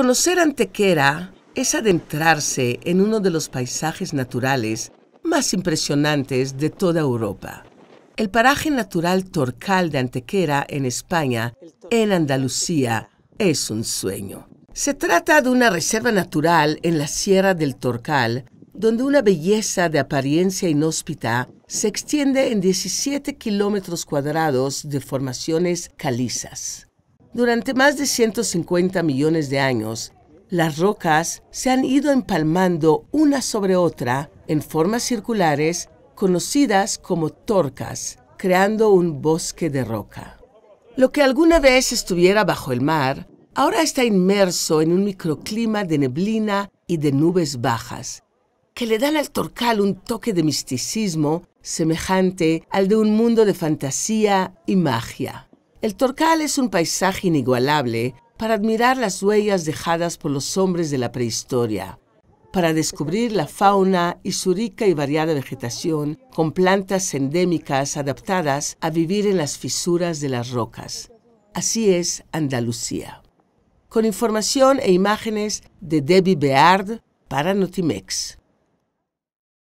Conocer Antequera es adentrarse en uno de los paisajes naturales más impresionantes de toda Europa. El paraje natural Torcal de Antequera en España, en Andalucía, es un sueño. Se trata de una reserva natural en la Sierra del Torcal, donde una belleza de apariencia inhóspita se extiende en 17 kilómetros cuadrados de formaciones calizas. Durante más de 150 millones de años, las rocas se han ido empalmando una sobre otra en formas circulares conocidas como torcas, creando un bosque de roca. Lo que alguna vez estuviera bajo el mar, ahora está inmerso en un microclima de neblina y de nubes bajas, que le dan al torcal un toque de misticismo semejante al de un mundo de fantasía y magia. El Torcal es un paisaje inigualable para admirar las huellas dejadas por los hombres de la prehistoria, para descubrir la fauna y su rica y variada vegetación con plantas endémicas adaptadas a vivir en las fisuras de las rocas. Así es Andalucía. Con información e imágenes de Debbie Beard para Notimex.